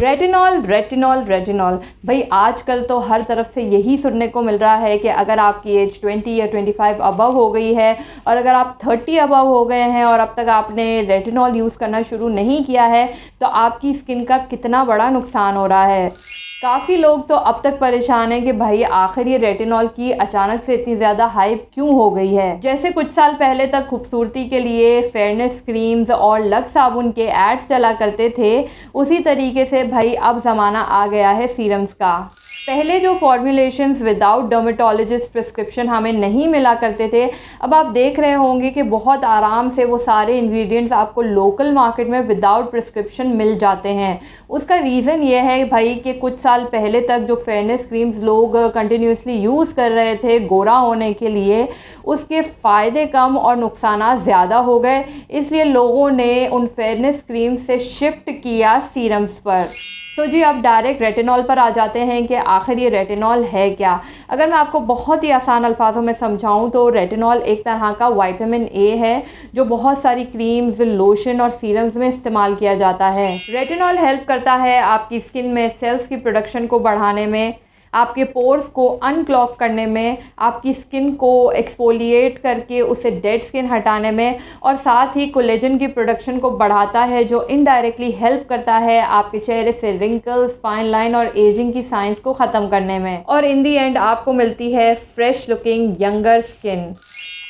retinol retinol retinol भाई आजकल तो हर तरफ से यही सुनने को मिल रहा है कि अगर आपकी एज 20 या 25 अबव हो गई है और अगर आप 30 अबव हो गए हैं और अब तक आपने रेटिनॉल यूज़ करना शुरू नहीं किया है तो आपकी स्किन का कितना बड़ा नुकसान हो रहा है काफ़ी लोग तो अब तक परेशान हैं कि भाई आखिर ये रेटिनॉल की अचानक से इतनी ज़्यादा हाइप क्यों हो गई है जैसे कुछ साल पहले तक खूबसूरती के लिए फेयरनेस क्रीम्स और लक साबुन के एड्स चला करते थे उसी तरीके से भाई अब ज़माना आ गया है सीरम्स का पहले जो फॉर्मुलेशंस विदाउट डर्माटोलॉजिस्ट प्रिस्क्रिप्शन हमें नहीं मिला करते थे अब आप देख रहे होंगे कि बहुत आराम से वो सारे इंग्रेडिएंट्स आपको लोकल मार्केट में विदाउट प्रिस्क्रिप्शन मिल जाते हैं उसका रीज़न ये है भाई कि कुछ साल पहले तक जो फेयरनेस क्रीम्स लोग कंटिन्यूसली यूज़ कर रहे थे गोरा होने के लिए उसके फ़ायदे कम और नुकसान ज़्यादा हो गए इसलिए लोगों ने उन फेयरनेस क्रीम से शिफ्ट किया सीरम्स पर सो तो जी अब डायरेक्ट रेटिनॉल पर आ जाते हैं कि आखिर ये रेटिनॉल है क्या अगर मैं आपको बहुत ही आसान अल्फाजों में समझाऊँ तो रेटिनॉल एक तरह का वाइटामिन ए है जो बहुत सारी क्रीम्स लोशन और सीरम्स में इस्तेमाल किया जाता है रेटिनॉल हेल्प करता है आपकी स्किन में सेल्स की प्रोडक्शन को बढ़ाने में आपके पोर्स को अनक्लॉक करने में आपकी स्किन को एक्सफोलिएट करके उसे डेड स्किन हटाने में और साथ ही कोलेजन की प्रोडक्शन को बढ़ाता है जो इनडायरेक्टली हेल्प करता है आपके चेहरे से रिंकल्स फाइन लाइन और एजिंग की साइंस को ख़त्म करने में और इन दी एंड आपको मिलती है फ्रेश लुकिंग यंगर स्किन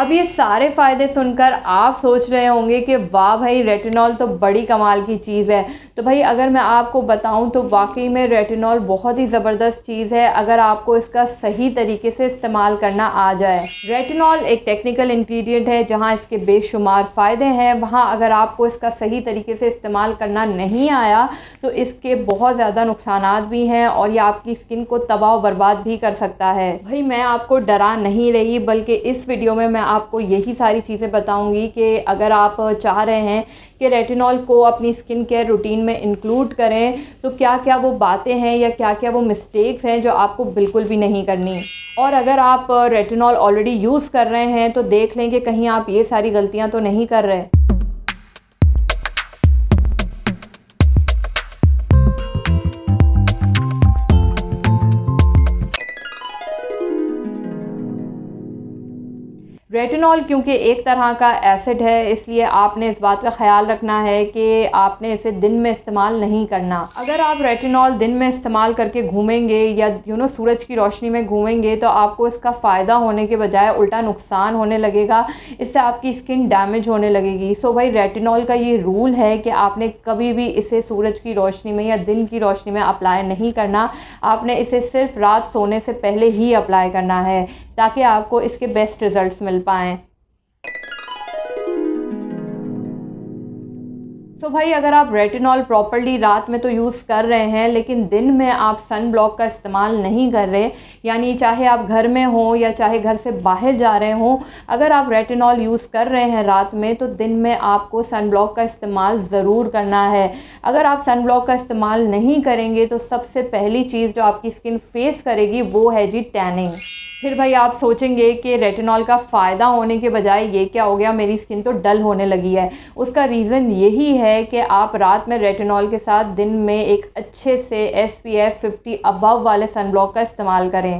अब ये सारे फ़ायदे सुनकर आप सोच रहे होंगे कि वाह भाई रेटिनॉल तो बड़ी कमाल की चीज़ है तो भाई अगर मैं आपको बताऊं तो वाकई में रेटिनॉल बहुत ही ज़बरदस्त चीज़ है अगर आपको इसका सही तरीके से इस्तेमाल करना आ जाए रेटिनॉल एक टेक्निकल इंग्रेडिएंट है जहां इसके बेशुमार फ़ायदे हैं वहाँ अगर आपको इसका सही तरीके से इस्तेमाल करना नहीं आया तो इसके बहुत ज़्यादा नुकसान भी हैं और ये आपकी स्किन को तबाह बर्बाद भी कर सकता है भाई मैं आपको डरा नहीं रही बल्कि इस वीडियो में मैं आपको यही सारी चीज़ें बताऊंगी कि अगर आप चाह रहे हैं कि रेटिनॉल को अपनी स्किन केयर रूटीन में इंक्लूड करें तो क्या क्या वो बातें हैं या क्या क्या वो मिस्टेक्स हैं जो आपको बिल्कुल भी नहीं करनी और अगर आप रेटिनॉल ऑलरेडी यूज़ कर रहे हैं तो देख लें कि कहीं आप ये सारी गलतियाँ तो नहीं कर रहे रेटिनॉल क्योंकि एक तरह का एसिड है इसलिए आपने इस बात का ख्याल रखना है कि आपने इसे दिन में इस्तेमाल नहीं करना अगर आप रेटिनॉल दिन में इस्तेमाल करके घूमेंगे या यू नो सूरज की रोशनी में घूमेंगे तो आपको इसका फ़ायदा होने के बजाय उल्टा नुकसान होने लगेगा इससे आपकी स्किन डैमेज होने लगेगी सो भाई रेटिनॉल का ये रूल है कि आपने कभी भी इसे सूरज की रोशनी में या दिन की रोशनी में अप्लाई नहीं करना आपने इसे सिर्फ रात सोने से पहले ही अप्लाई करना है ताकि आपको इसके बेस्ट रिज़ल्ट मिल पाए तो so भाई अगर आप रेटिनॉल प्रॉपरली रात में तो यूज़ कर रहे हैं लेकिन दिन में आप सन ब्लॉक का इस्तेमाल नहीं कर रहे यानी चाहे आप घर में हो या चाहे घर से बाहर जा रहे हो अगर आप रेटिनॉल यूज़ कर रहे हैं रात में तो दिन में आपको सन ब्लॉक का इस्तेमाल ज़रूर करना है अगर आप सन ब्लॉक का इस्तेमाल नहीं करेंगे तो सबसे पहली चीज़ जो आपकी स्किन फेस करेगी वो है जी टैनिंग फिर भाई आप सोचेंगे कि रेटिनॉल का फ़ायदा होने के बजाय ये क्या हो गया मेरी स्किन तो डल होने लगी है उसका रीज़न यही है कि आप रात में रेटिनॉल के साथ दिन में एक अच्छे से S P F fifty above वाले सनब्लॉक का इस्तेमाल करें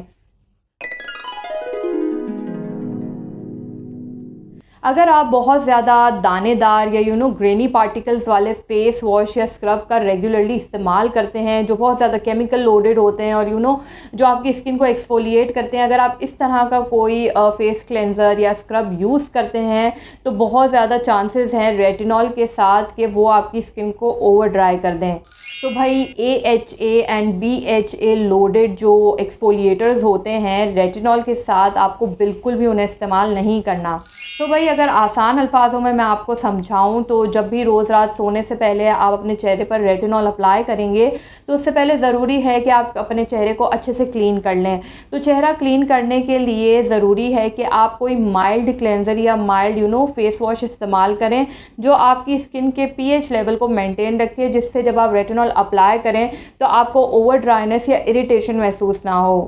अगर आप बहुत ज़्यादा दानेदार या यू नो ग्रेनी पार्टिकल्स वाले फेस वॉश या स्क्रब का रेगुलरली इस्तेमाल करते हैं जो बहुत ज़्यादा केमिकल लोडेड होते हैं और यू you नो know, जो आपकी स्किन को एक्सफोलिएट करते हैं अगर आप इस तरह का कोई फेस क्लेंज़र या स्क्रब यूज़ करते हैं तो बहुत ज़्यादा चांसेस हैं रेटिनॉल के साथ कि वो आपकी स्किन को ओवर ड्राई कर दें तो भाई A H A and B H A loaded जो एक्सफोलिएटर्स होते हैं रेटिनॉल के साथ आपको बिल्कुल भी उन्हें इस्तेमाल नहीं करना तो भाई अगर आसान अल्फाजों में मैं आपको समझाऊं तो जब भी रोज़ रात सोने से पहले आप अपने चेहरे पर रेटिनॉल अप्लाई करेंगे तो उससे पहले ज़रूरी है कि आप अपने चेहरे को अच्छे से क्लीन कर लें तो चेहरा क्लीन करने के लिए ज़रूरी है कि आप कोई माइल्ड क्लेंज़र या mild you know face wash इस्तेमाल करें जो आपकी स्किन के पी लेवल को मैंटेन रखे जिससे जब आप रेटिनॉल अप्लाई करें तो आपको ओवर ड्राइनेस या इरीटेशन महसूस ना हो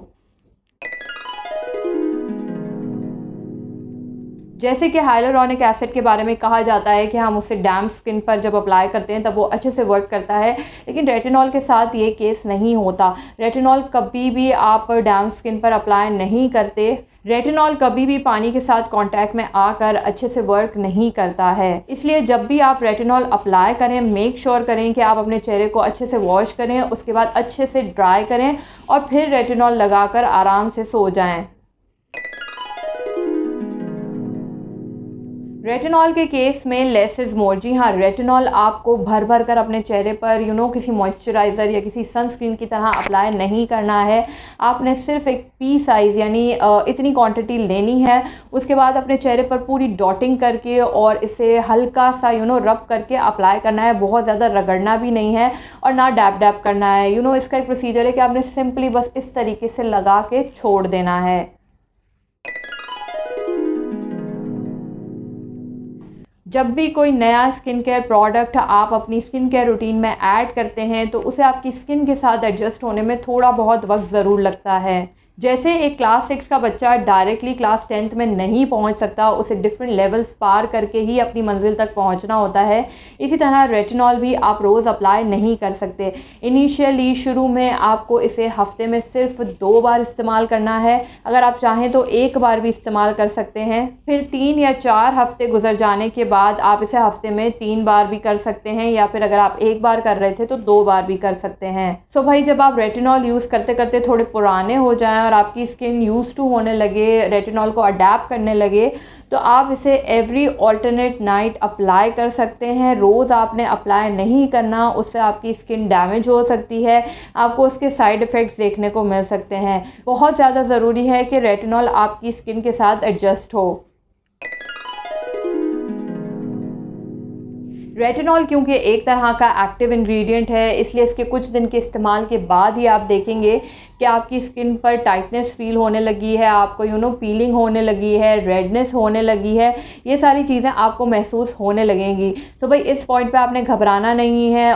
जैसे कि हाइलोरॉनिक एसिड के बारे में कहा जाता है कि हम उसे डैम स्किन पर जब अप्लाई करते हैं तब वो अच्छे से वर्क करता है लेकिन रेटिनॉल के साथ ये केस नहीं होता रेटिनॉल कभी भी आप डैम स्किन पर अप्लाई नहीं करते रेटिनॉल कभी भी पानी के साथ कांटेक्ट में आकर अच्छे से वर्क नहीं करता है इसलिए जब भी आप रेटिनॉल अप्लाई करें मेक श्योर sure करें कि आप अपने चेहरे को अच्छे से वॉश करें उसके बाद अच्छे से ड्राई करें और फिर रेटिनॉल लगाकर आराम से सो जाएं रेटिनॉल के केस में लेस इज़ मोर जी हाँ रेटिनॉल आपको भर भर कर अपने चेहरे पर यू you नो know, किसी मॉइस्चराइज़र या किसी सनस्क्रीन की तरह अप्लाई नहीं करना है आपने सिर्फ एक पी साइज़ यानी इतनी क्वांटिटी लेनी है उसके बाद अपने चेहरे पर पूरी डॉटिंग करके और इसे हल्का सा यू you नो know, रब करके अप्लाई करना है बहुत ज़्यादा रगड़ना भी नहीं है और ना डैप डैप करना है यू you नो know, इसका एक प्रोसीजर है कि आपने सिंपली बस इस तरीके से लगा के छोड़ देना है जब भी कोई नया स्किन केयर प्रोडक्ट आप अपनी स्किन केयर रूटीन में ऐड करते हैं तो उसे आपकी स्किन के साथ एडजस्ट होने में थोड़ा बहुत वक्त ज़रूर लगता है जैसे एक क्लास सिक्स का बच्चा डायरेक्टली क्लास टेंथ में नहीं पहुंच सकता उसे डिफरेंट लेवल्स पार करके ही अपनी मंजिल तक पहुंचना होता है इसी तरह रेटिनॉल भी आप रोज़ अप्लाई नहीं कर सकते इनिशियली शुरू में आपको इसे हफ्ते में सिर्फ दो बार इस्तेमाल करना है अगर आप चाहें तो एक बार भी इस्तेमाल कर सकते हैं फिर तीन या चार हफ्ते गुजर जाने के बाद आप इसे हफ्ते में तीन बार भी कर सकते हैं या फिर अगर आप एक बार कर रहे थे तो दो बार भी कर सकते हैं सो भाई जब आप रेटिनॉल यूज़ करते करते थोड़े पुराने हो जाएँ और आपकी स्किन यूज़ टू होने लगे रेटिनॉल को अडेप्ट करने लगे तो आप इसे एवरी ऑल्टरनेट नाइट अप्लाई कर सकते हैं रोज़ आपने अप्लाई नहीं करना उससे आपकी स्किन डैमेज हो सकती है आपको उसके साइड इफ़ेक्ट्स देखने को मिल सकते हैं बहुत ज़्यादा ज़रूरी है कि रेटिनॉल आपकी स्किन के साथ एडजस्ट हो रेटिनॉल क्योंकि एक तरह का एक्टिव इंग्रेडिएंट है इसलिए इसके कुछ दिन के इस्तेमाल के बाद ही आप देखेंगे कि आपकी स्किन पर टाइटनेस फील होने लगी है आपको यू नो पीलिंग होने लगी है रेडनेस होने लगी है ये सारी चीज़ें आपको महसूस होने लगेंगी तो भाई इस पॉइंट पे आपने घबराना नहीं है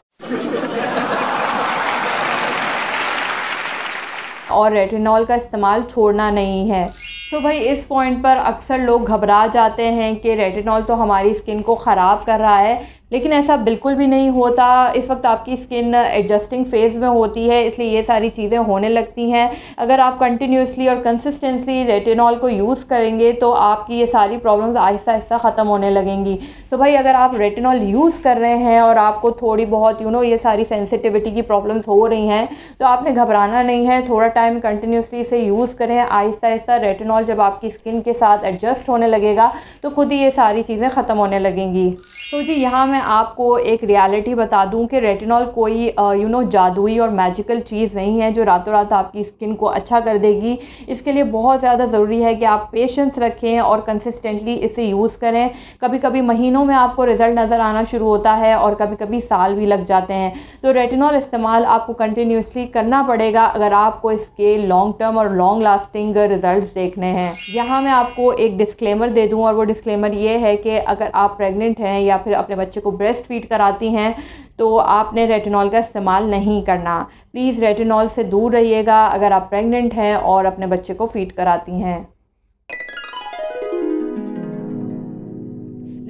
और रेटिनॉल का इस्तेमाल छोड़ना नहीं है तो भाई इस पॉइंट पर अक्सर लोग घबरा जाते हैं कि रेटिनॉल तो हमारी स्किन को ख़राब कर रहा है लेकिन ऐसा बिल्कुल भी नहीं होता इस वक्त आपकी स्किन एडजस्टिंग फेज़ में होती है इसलिए ये सारी चीज़ें होने लगती हैं अगर आप कंटिन्यूसली और कंसिस्टेंसली रेटिनॉल को यूज़ करेंगे तो आपकी ये सारी प्रॉब्लम्स आहिस्ता आहिस्ता ख़त्म होने लगेंगी तो भाई अगर आप रेटिनॉल यूज़ कर रहे हैं और आपको थोड़ी बहुत यू नो ये सारी सेंसिटिविटी की प्रॉब्लम्स हो रही हैं तो आपने घबराना नहीं है थोड़ा टाइम कंटिन्यूसली इसे यूज़ करें आहिस्ता आहिस्ता रेटिनॉल जब आपकी स्किन के साथ एडजस्ट होने लगेगा तो खुद ही ये सारी चीज़ें ख़त्म होने लगेंगी तो जी यहाँ मैं मैं आपको एक रियलिटी बता दूं कि रेटिनॉल कोई यू नो जादुई और मैजिकल चीज़ नहीं है जो रातों रात आपकी स्किन को अच्छा कर देगी इसके लिए बहुत ज़्यादा ज़रूरी है कि आप पेशेंस रखें और कंसिस्टेंटली इसे यूज़ करें कभी कभी महीनों में आपको रिज़ल्ट नज़र आना शुरू होता है और कभी कभी साल भी लग जाते हैं तो रेटिनॉल इस्तेमाल आपको कंटिन्यूसली करना पड़ेगा अगर आपको इसके लॉन्ग टर्म और लॉन्ग लास्टिंग रिज़ल्ट देखने हैं यहाँ मैं आपको एक डिस्क्लेमर दे दूँ और वो डिस्क्लेमर ये है कि अगर आप प्रेगनेंट हैं या फिर अपने बच्चे को उसको ब्रेस्ट फीड कराती हैं तो आपने रेटिनॉल का इस्तेमाल नहीं करना प्लीज़ रेटिनॉल से दूर रहिएगा अगर आप प्रेग्नेंट हैं और अपने बच्चे को फीड कराती हैं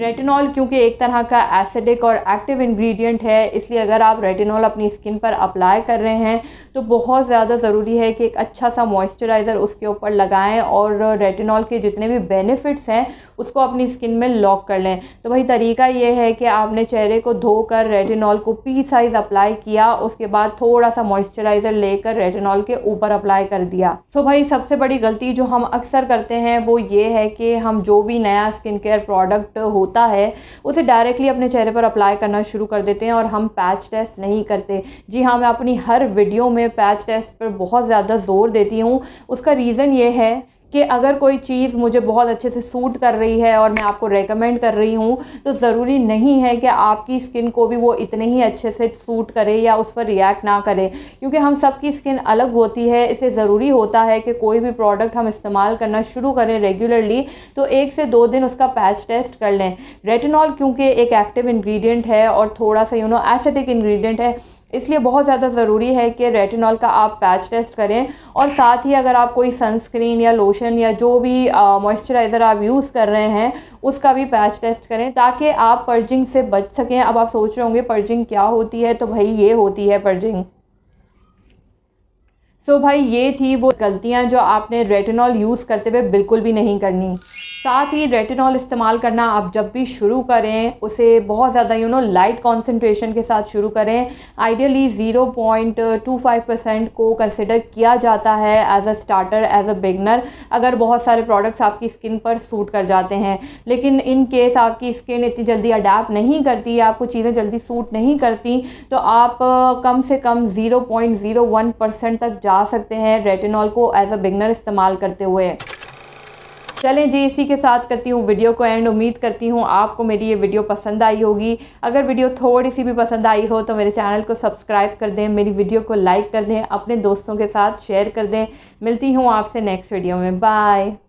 रेटिनॉल क्योंकि एक तरह का एसिडिक और एक्टिव इंग्रेडिएंट है इसलिए अगर आप रेटिनॉल अपनी स्किन पर अप्लाई कर रहे हैं तो बहुत ज़्यादा ज़रूरी है कि एक अच्छा सा मॉइस्चराइज़र उसके ऊपर लगाएं और रेटिनॉल के जितने भी बेनिफिट्स हैं उसको अपनी स्किन में लॉक कर लें तो भाई तरीका ये है कि आपने चेहरे को धोकर रेटिनॉल को पी साइज़ अप्लाई किया उसके बाद थोड़ा सा मॉइस्चराइज़र लेकर रेटिनॉल के ऊपर अप्लाई कर दिया सो so भाई सबसे बड़ी गलती जो हम अक्सर करते हैं वो ये है कि हम जो भी नया स्किन केयर प्रोडक्ट होता है उसे डायरेक्टली अपने चेहरे पर अप्लाई करना शुरू कर देते हैं और हम पैच टेस्ट नहीं करते जी हाँ मैं अपनी हर वीडियो में पैच टेस्ट पर बहुत ज़्यादा ज़ोर देती हूँ उसका रीज़न ये है कि अगर कोई चीज़ मुझे बहुत अच्छे से सूट कर रही है और मैं आपको रेकमेंड कर रही हूँ तो ज़रूरी नहीं है कि आपकी स्किन को भी वो इतने ही अच्छे से सूट करे या उस पर रिएक्ट ना करे क्योंकि हम सब की स्किन अलग होती है इसे ज़रूरी होता है कि कोई भी प्रोडक्ट हम इस्तेमाल करना शुरू करें रेगुलरली तो एक से दो दिन उसका पैच टेस्ट कर लें रेटिनॉल क्योंकि एक एक्टिव इन्ग्रीडियंट है और थोड़ा सा यू नो एसिडिक इन्ग्रीडियंट है इसलिए बहुत ज़्यादा ज़रूरी है कि रेटिनॉल का आप पैच टेस्ट करें और साथ ही अगर आप कोई सनस्क्रीन या लोशन या जो भी मॉइस्चराइज़र आप यूज़ कर रहे हैं उसका भी पैच टेस्ट करें ताकि आप पर्जिंग से बच सकें अब आप सोच रहे होंगे पर्जिंग क्या होती है तो भाई ये होती है पर्जिंग सो so भाई ये थी वो गलतियाँ जो आपने रेटिनॉल यूज़ करते हुए बिल्कुल भी नहीं करनी साथ ही रेटिनॉल इस्तेमाल करना आप जब भी शुरू करें उसे बहुत ज़्यादा यू नो लाइट कॉन्सेंट्रेशन के साथ शुरू करें ideally zero point two five percent को कंसिडर किया जाता है as a starter as a beginner अगर बहुत सारे प्रोडक्ट्स आपकी स्किन पर सूट कर जाते हैं लेकिन इन केस आपकी स्किन इतनी जल्दी अडाप्ट नहीं करती आपको चीज़ें जल्दी सूट नहीं करती तो आप कम से कम zero point zero one percent तक जा सकते हैं रेटिनॉल को एज अ बिगनर इस्तेमाल करते हुए चलें जी इसी के साथ करती हूँ वीडियो को एंड उम्मीद करती हूँ आपको मेरी ये वीडियो पसंद आई होगी अगर वीडियो थोड़ी सी भी पसंद आई हो तो मेरे चैनल को सब्सक्राइब कर दें मेरी वीडियो को लाइक कर दें अपने दोस्तों के साथ शेयर कर दें मिलती हूँ आपसे नेक्स्ट वीडियो में बाय